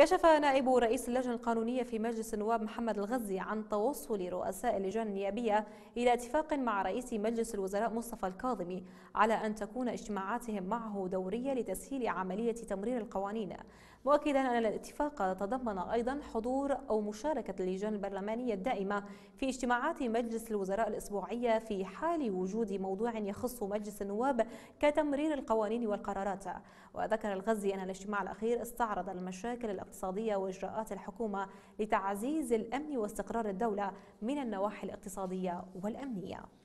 كشف نائب رئيس اللجنة القانونية في مجلس النواب محمد الغزي عن توصل رؤساء اللجان النيابية إلى اتفاق مع رئيس مجلس الوزراء مصطفى الكاظمي على أن تكون اجتماعاتهم معه دورية لتسهيل عملية تمرير القوانين مؤكدا أن الاتفاق تضمن أيضا حضور أو مشاركة اللجان البرلمانية الدائمة في اجتماعات مجلس الوزراء الأسبوعية في حال وجود موضوع يخص مجلس النواب كتمرير القوانين والقرارات وذكر الغزي أن الاجتماع الأخير استعرض المشاكل الاقتصادية وإجراءات الحكومة لتعزيز الأمن واستقرار الدولة من النواحي الاقتصادية والأمنية